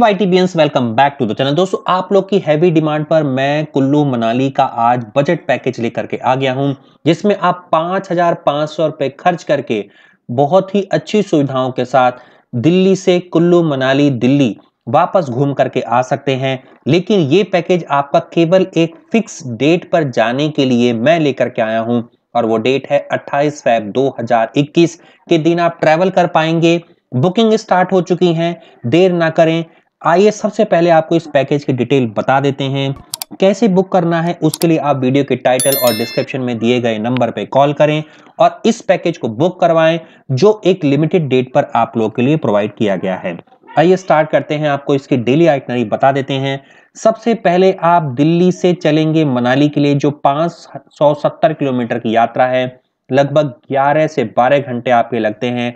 welcome back to the channel दोस्तों आप लोग की हैवी डिमांड पर मैं कुल्लू मनाली का आज बजट पैकेज लेकर के आ गया हूं जिसमें आप पांच हजार पांच सौ रुपए खर्च करके बहुत ही अच्छी सुविधाओं के साथ दिल्ली से कुल्लू मनाली दिल्ली वापस घूम करके आ सकते हैं लेकिन ये पैकेज आपका केवल एक फिक्स डेट पर जाने के लिए मैं लेकर के आया हूं और वो डेट है अट्ठाईस फैब दो के दिन आप ट्रेवल कर पाएंगे बुकिंग स्टार्ट हो चुकी है देर ना करें आइए सबसे पहले आपको इस पैकेज की डिटेल बता देते हैं कैसे बुक करना है उसके लिए आप वीडियो के टाइटल और डिस्क्रिप्शन में दिए गए नंबर पर कॉल करें और इस पैकेज को बुक करवाएं जो एक लिमिटेड डेट पर आप लोगों के लिए प्रोवाइड किया गया है आइए स्टार्ट करते हैं आपको इसकी डेली आइटनरी बता देते हैं सबसे पहले आप दिल्ली से चलेंगे मनाली के लिए जो 570 किलोमीटर की यात्रा है लगभग 11 से 12 घंटे आपके लगते हैं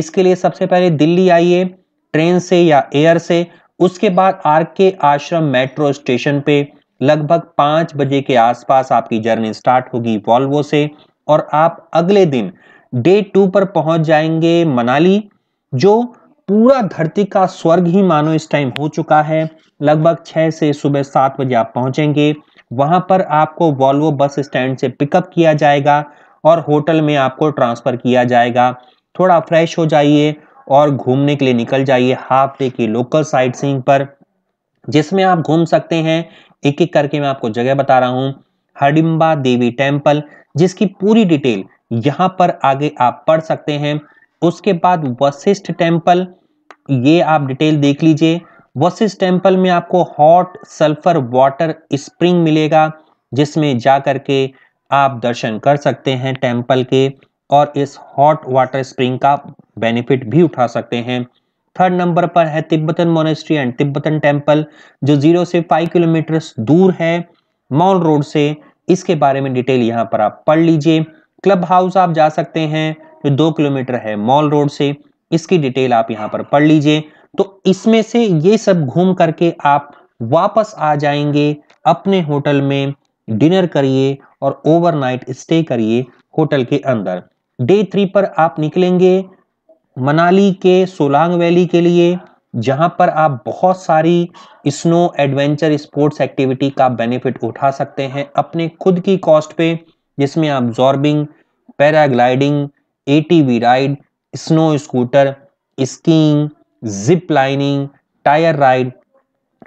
इसके लिए सबसे पहले दिल्ली आइए ट्रेन से या एयर से उसके बाद आर के आश्रम मेट्रो स्टेशन पे लगभग पाँच बजे के आसपास आपकी जर्नी स्टार्ट होगी वॉल्वो से और आप अगले दिन डे टू पर पहुंच जाएंगे मनाली जो पूरा धरती का स्वर्ग ही मानो इस टाइम हो चुका है लगभग छः से सुबह सात बजे आप पहुंचेंगे वहां पर आपको वॉल्वो बस स्टैंड से पिकअप किया जाएगा और होटल में आपको ट्रांसफ़र किया जाएगा थोड़ा फ्रेश हो जाइए और घूमने के लिए निकल जाइए हाफ डे की लोकल साइट सीइंग पर जिसमें आप घूम सकते हैं एक एक करके मैं आपको जगह बता रहा हूँ हडिम्बा देवी टेम्पल जिसकी पूरी डिटेल यहाँ पर आगे आप पढ़ सकते हैं उसके बाद वशिष्ठ टेम्पल ये आप डिटेल देख लीजिए वशिष्ठ टेम्पल में आपको हॉट सल्फर वाटर स्प्रिंग मिलेगा जिसमें जा करके आप दर्शन कर सकते हैं टेम्पल के और इस हॉट वाटर स्प्रिंग का बेनिफिट भी उठा सकते हैं थर्ड नंबर पर है Tibetan monastery and Tibetan temple जो जीरो से फाइव किलोमीटर दूर है मॉल रोड से इसके बारे में डिटेल यहाँ पर आप पढ़ लीजिए क्लब हाउस आप जा सकते हैं जो दो किलोमीटर है मॉल रोड से इसकी डिटेल आप यहाँ पर पढ़ लीजिए तो इसमें से ये सब घूम करके आप वापस आ जाएंगे अपने होटल में डिनर करिए और ओवरनाइट स्टे करिए होटल के अंदर डे थ्री पर आप निकलेंगे मनाली के सोलांग वैली के लिए जहां पर आप बहुत सारी स्नो एडवेंचर स्पोर्ट्स एक्टिविटी का बेनिफिट उठा सकते हैं अपने खुद की कॉस्ट पे जिसमें आप zorbing paragliding a ride snow scooter skiing zip lining tyre ride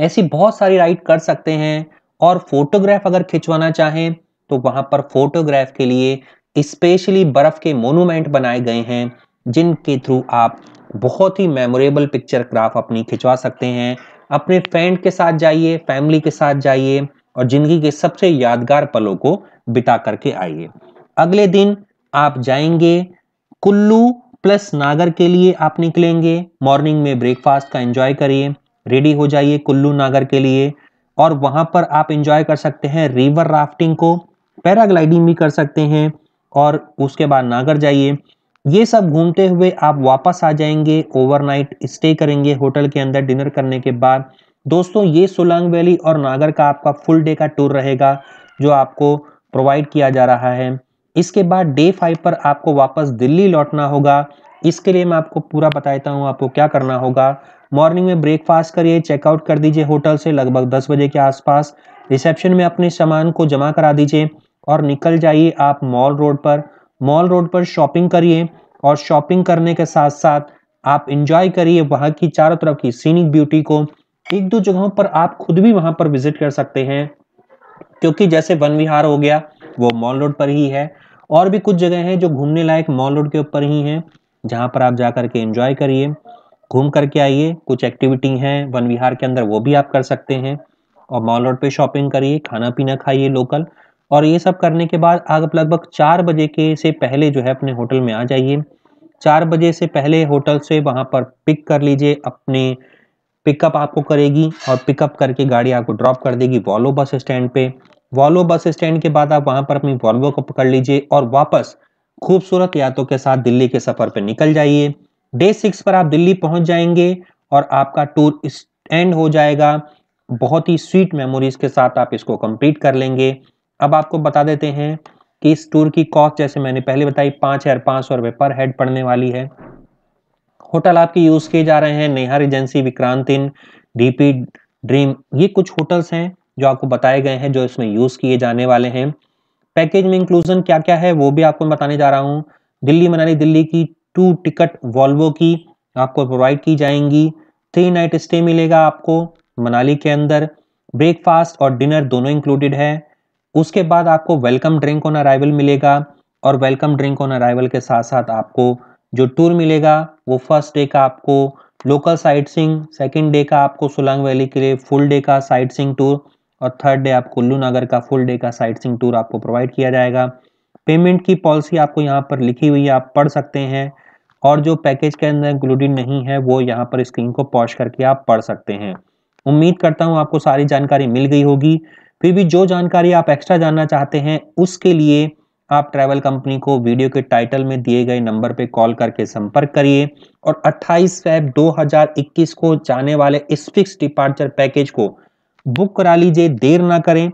ऐसी बहुत सारी राइड कर सकते हैं और फोटोग्राफ अगर खिंचवाना चाहें तो वहां पर फोटोग्राफ के लिए स्पेशली बर्फ के मोनूमेंट बनाए गए हैं जिनके थ्रू आप बहुत ही मेमोरेबल पिक्चर क्राफ्ट अपनी खिंचवा सकते हैं अपने फ्रेंड के साथ जाइए फैमिली के साथ जाइए और जिंदगी के सबसे यादगार पलों को बिता करके आइए अगले दिन आप जाएंगे कुल्लू प्लस नागर के लिए आप निकलेंगे मॉर्निंग में ब्रेकफास्ट का एंजॉय करिए रेडी हो जाइए कुल्लू नागर के लिए और वहां पर आप इंजॉय कर सकते हैं रिवर राफ्टिंग को पैराग्लाइडिंग भी कर सकते हैं और उसके बाद नागर जाइए ये सब घूमते हुए आप वापस आ जाएंगे ओवरनाइट स्टे करेंगे होटल के अंदर डिनर करने के बाद दोस्तों ये सोलांग वैली और नागर का आपका फुल डे का टूर रहेगा जो आपको प्रोवाइड किया जा रहा है इसके बाद डे फाइव पर आपको वापस दिल्ली लौटना होगा इसके लिए मैं आपको पूरा बता देता हूँ आपको क्या करना होगा मॉर्निंग में ब्रेकफास्ट करिए चेकआउट कर दीजिए होटल से लगभग दस बजे के आसपास रिसेप्शन में अपने सामान को जमा करा दीजिए और निकल जाइए आप मॉल रोड पर मॉल रोड पर शॉपिंग करिए और शॉपिंग करने के साथ साथ आप इंजॉय करिए वहाँ की चारों तरफ की सीनिक ब्यूटी को एक दो जगहों पर आप खुद भी वहाँ पर विजिट कर सकते हैं क्योंकि जैसे वन विहार हो गया वो मॉल रोड पर ही है और भी कुछ जगह हैं जो घूमने लायक मॉल रोड के ऊपर ही हैं जहाँ पर आप जा करके इंजॉय करिए घूम करके आइए कुछ एक्टिविटी हैं वन विहार के अंदर वो भी आप कर सकते हैं और मॉल रोड पर शॉपिंग करिए खाना पीना खाइए लोकल और ये सब करने के बाद आप लगभग चार बजे के से पहले जो है अपने होटल में आ जाइए चार बजे से पहले होटल से वहाँ पर पिक कर लीजिए अपने पिकअप आपको करेगी और पिकअप करके गाड़ी आपको ड्रॉप कर देगी वॉलो बस स्टैंड पे वॉलो बस स्टैंड के बाद आप वहाँ पर अपनी वॉल्वो को पकड़ लीजिए और वापस खूबसूरत यादों के साथ दिल्ली के सफ़र पर निकल जाइए डे सिक्स पर आप दिल्ली पहुँच जाएंगे और आपका टूर इस एंड हो जाएगा बहुत ही स्वीट मेमोरीज के साथ आप इसको कंप्लीट कर लेंगे अब आपको बता देते हैं कि इस टूर की कॉस्ट जैसे मैंने पहले बताई पाँच हज़ार पाँच सौ रुपये पर हेड पड़ने वाली है होटल आपके यूज़ किए जा रहे हैं नेहर agency Vikrant inn DP dream ये कुछ होटल्स हैं जो आपको बताए गए हैं जो इसमें यूज़ किए जाने वाले हैं पैकेज में इंक्लूजन क्या क्या है वो भी आपको बताने जा रहा हूँ दिल्ली मनाली दिल्ली की टू टिकट वॉल्वो की आपको प्रोवाइड की जाएंगी थ्री नाइट स्टे मिलेगा आपको मनाली के अंदर ब्रेकफास्ट और डिनर दोनों इंक्लूडेड है उसके बाद आपको वेलकम ड्रिंक ऑन अराइवल मिलेगा और वेलकम ड्रिंक ऑन अराइवल के साथ साथ आपको जो टूर मिलेगा वो फर्स्ट डे का आपको local sightseeing second day का आपको सुलंग वैली के लिए फुल डे का साइट सिंग टूर और थर्ड डे आप कुल्लू नगर का फुल डे का साइट सिंग टूर आपको प्रोवाइड किया जाएगा पेमेंट की पॉलिसी आपको यहाँ पर लिखी हुई है आप पढ़ सकते हैं और जो पैकेज के अंदर इंक्लूडिंग नहीं है वो यहाँ पर स्क्रीन को पॉज करके आप पढ़ सकते हैं उम्मीद करता हूँ आपको सारी जानकारी मिल गई होगी फिर भी जो जानकारी आप एक्स्ट्रा जानना चाहते हैं उसके लिए आप ट्रैवल कंपनी को वीडियो के टाइटल में दिए गए नंबर पर कॉल करके संपर्क करिए और 28 फैब 2021 को जाने वाले इस फिक्स डिपार्चर पैकेज को बुक करा लीजिए देर ना करें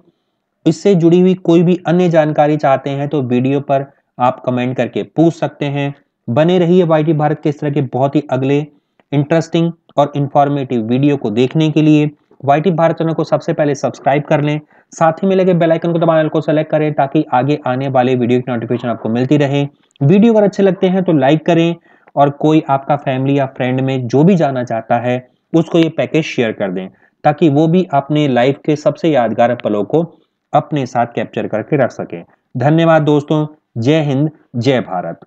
इससे जुड़ी हुई कोई भी अन्य जानकारी चाहते हैं तो वीडियो पर आप कमेंट करके पूछ सकते हैं बने रहिए वाई भारत के इस तरह के बहुत ही अगले इंटरेस्टिंग और इन्फॉर्मेटिव वीडियो को देखने के लिए वाई टी भारत चैनल को सबसे पहले सब्सक्राइब कर लें साथ ही में लगे बेलाइकन को दबाने को सेलेक्ट करें ताकि आगे आने वाले वीडियो की नोटिफिकेशन आपको मिलती रहे वीडियो अगर अच्छे लगते हैं तो लाइक करें और कोई आपका फैमिली या फ्रेंड में जो भी जाना चाहता है उसको ये पैकेज शेयर कर दें ताकि वो भी अपने लाइफ के सबसे यादगार पलों को अपने साथ कैप्चर करके रख सकें धन्यवाद दोस्तों जय हिंद जय भारत